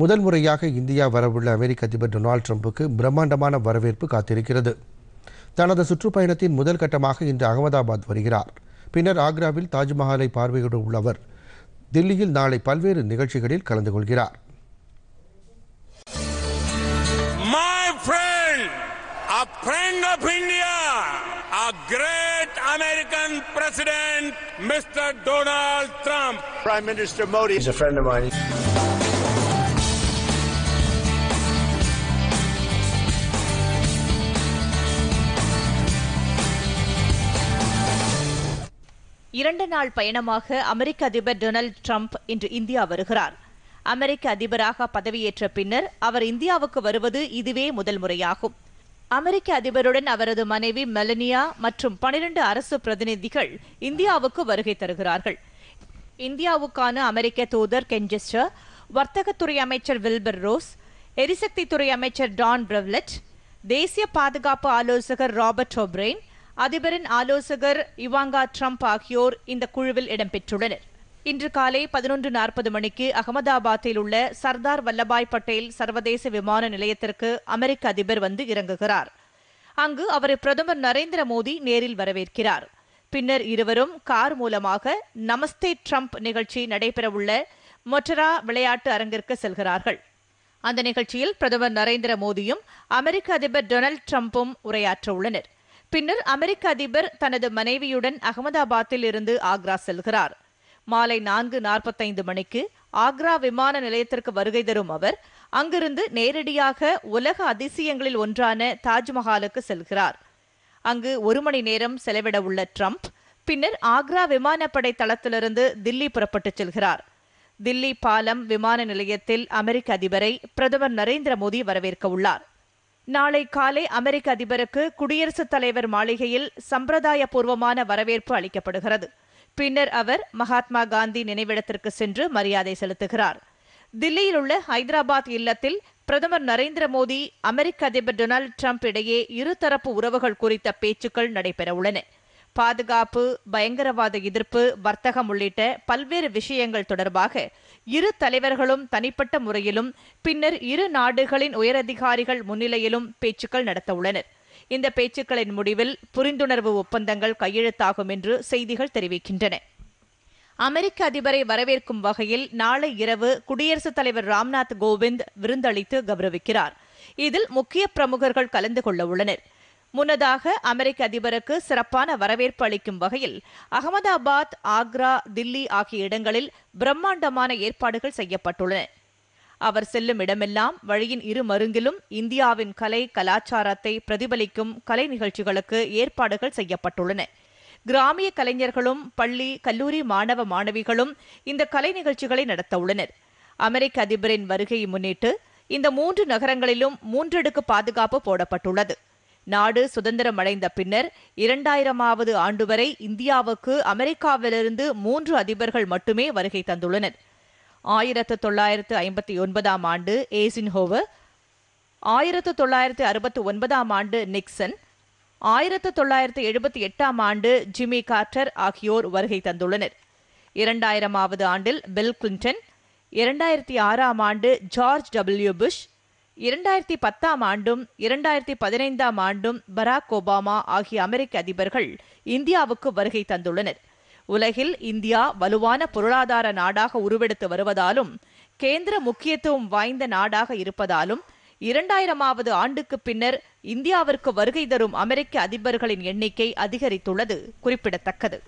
முதல் முறையாக இந்தியா வரவுள்ள அமெரிக்க அதிபர் டொனால்டு ட்ரம்புக்கு பிரம்மாண்டமான வரவேற்பு காத்திருக்கிறது தனது சுற்றுப்பயணத்தின் முதல் கட்டமாக இன்று அகமதாபாத் வருகிறார் பின்னர் ஆக்ராவில் தாஜ்மஹாலை பார்வையிட உள்ள அவர் தில்லியில் நாளை பல்வேறு நிகழ்ச்சிகளில் கலந்து கொள்கிறார் American president, Mr. Donald Trump. Prime Minister Modi is a friend of mine. இரண்டு நாள் பயணமாக அமெரிக்க அதிபர் டொனால்டு டிரம்ப் இன்று இந்தியா வருகிறார் அமெரிக்க அதிபராக பதவியேற்ற பின்னர் அவர் இந்தியாவுக்கு வருவது இதுவே முதல் முறையாகும் அமெரிக்க அதிபருடன் அவரது மனைவி மெலனியா மற்றும் பனிரண்டு அரசு பிரதிநிதிகள் இந்தியாவுக்கு வருகை தருகிறார்கள் இந்தியாவுக்கான அமெரிக்க தூதர் கென்ஜெஸ்டர் வர்த்தகத்துறை அமைச்சர் வில்பர் ரோஸ் எரிசக்தித்துறை அமைச்சர் டான் பிரவ்லெட் தேசிய பாதுகாப்பு ஆலோசகர் ராபர்ட் ஒப்ரைன் அதிபரின் ஆலோசகர் இவாங்கா ட்ரம்ப் ஆகியோர் இந்த குழுவில் இடம்பெற்றுள்ளனர் இன்று காலை பதினொன்று நாற்பது மணிக்கு அகமதாபாத்தில் உள்ள சர்தார் வல்லபாய் பட்டேல் சர்வதேச விமான நிலையத்திற்கு அமெரிக்க அதிபர் வந்து இறங்குகிறார் அங்கு அவரை பிரதமர் நரேந்திர மோடி நேரில் வரவேற்கிறார் பின்னர் இருவரும் கார் மூலமாக நமஸ்தே ட்ரம்ப் நிகழ்ச்சி நடைபெறவுள்ள மொட்டரா விளையாட்டு அரங்கிற்கு செல்கிறார்கள் அந்த நிகழ்ச்சியில் பிரதமர் நரேந்திர மோடியும் அமெரிக்க அதிபர் டொனால்டு ட்ரம்ப்பும் உரையாற்ற உள்ளனர் பின்னர் அமெரிக்க அதிபர் தனது மனைவியுடன் அகமதாபாத்தில் இருந்து ஆக்ரா செல்கிறார் மாலை நான்கு நாற்பத்தைந்து மணிக்கு ஆக்ரா விமான நிலையத்திற்கு வருகை தரும் அவர் அங்கிருந்து நேரடியாக உலக அதிசயங்களில் ஒன்றான தாஜ்மஹாலுக்கு செல்கிறார் அங்கு ஒரு மணி நேரம் செலவிட உள்ள ட்ரம்ப் பின்னர் ஆக்ரா விமானப்படை தளத்திலிருந்து தில்லி புறப்பட்டுச் செல்கிறார் தில்லி பாலம் விமான நிலையத்தில் அமெரிக்க அதிபரை பிரதமர் நரேந்திர மோடி வரவேற்க உள்ளார் நாளை காலை அமெரிக்க அதிபருக்கு குடியரசுத் தலைவர் மாளிகையில் சம்பிரதாயபூர்வமான வரவேற்பு அளிக்கப்படுகிறது பின்னர் அவர் மகாத்மா காந்தி நினைவிடத்திற்கு சென்று மரியாதை செலுத்துகிறார் தில்லியில் உள்ள ஹைதராபாத் இல்லத்தில் பிரதமர் நரேந்திர மோடி அமெரிக்க அதிபர் டொனால்டு டிரம்ப் இடையே இருதரப்பு உறவுகள் குறித்த பேச்சுக்கள் நடைபெறவுள்ளன பாதுகாப்பு பயங்கரவாத எதிர்ப்பு வர்த்தகம் உள்ளிட்ட பல்வேறு விஷயங்கள் தொடர்பாக இரு தலைவர்களும் தனிப்பட்ட முறையிலும் பின்னர் இரு நாடுகளின் உயரதிகாரிகள் முன்னிலையிலும் பேச்சுக்கள் நடத்தவுள்ளனர் இந்த பேச்சுக்களின் முடிவில் புரிந்துணர்வு ஒப்பந்தங்கள் கையெழுத்தாகும் என்று செய்திகள் தெரிவிக்கின்றன அமெரிக்க அதிபரை வரவேற்கும் வகையில் நாளை இரவு குடியரசுத் தலைவர் ராம்நாத் கோவிந்த் விருந்தளித்து கௌரவிக்கிறார் இதில் முக்கிய பிரமுகர்கள் கலந்து கொள்ள உள்ளனர் முன்னதாக அமெரிக்க அதிபருக்கு சிறப்பான வரவேற்பு அளிக்கும் வகையில் அகமதாபாத் ஆக்ரா தில்லி ஆகிய இடங்களில் பிரம்மாண்டமான ஏற்பாடுகள் செய்யப்பட்டுள்ளன அவர் செல்லும் இடமெல்லாம் வழியின் இரு மருங்கிலும் இந்தியாவின் கலை கலாச்சாரத்தை பிரதிபலிக்கும் கலை நிகழ்ச்சிகளுக்கு ஏற்பாடுகள் செய்யப்பட்டுள்ளன கிராமிய கலைஞர்களும் பள்ளி கல்லூரி மாணவ மாணவிகளும் இந்த கலை நிகழ்ச்சிகளை நடத்த உள்ளனர் அமெரிக்க அதிபரின் வருகையை முன்னிட்டு இந்த மூன்று நகரங்களிலும் மூன்றடுக்கு பாதுகாப்பு போடப்பட்டுள்ளது நாடு சுதந்திரமடைந்த பின்னர் இரண்டாயிரமாவது ஆண்டு வரை இந்தியாவுக்கு அமெரிக்காவிலிருந்து மூன்று அதிபர்கள் மட்டுமே வருகை தந்துள்ளனர் ஆயிரத்து தொள்ளாயிரத்து ஐம்பத்தி ஒன்பதாம் ஆண்டு ஏசின்ஹோவர் ஆயிரத்து தொள்ளாயிரத்து அறுபத்தி ஒன்பதாம் ஆண்டு நிக்சன் ஆயிரத்து தொள்ளாயிரத்து எழுபத்தி எட்டாம் ஆண்டு ஜிமி கார்டர் ஆகியோர் வருகை தந்துள்ளனர் இரண்டாயிரமாவது ஆண்டில் பில் கிளின்டன் இரண்டாயிரத்தி ஆறாம் ஆண்டு ஜார்ஜ் டபிள்யூ புஷ் இரண்டாயிரத்தி பத்தாம் ஆண்டும் இரண்டாயிரத்தி பதினைந்தாம் ஆண்டும் பராக் ஒபாமா ஆகிய அமெரிக்க அதிபர்கள் இந்தியாவுக்கு வருகை தந்துள்ளனர் உலகில் இந்தியா வலுவான பொருளாதார நாடாக உருவெடுத்து வருவதாலும் கேந்திர முக்கியத்துவம் வாய்ந்த நாடாக இருப்பதாலும் இரண்டாயிரமாவது ஆண்டுக்கு பின்னர் இந்தியாவிற்கு வருகை தரும் அமெரிக்க அதிபர்களின் எண்ணிக்கை அதிகரித்துள்ளது குறிப்பிடத்தக்கது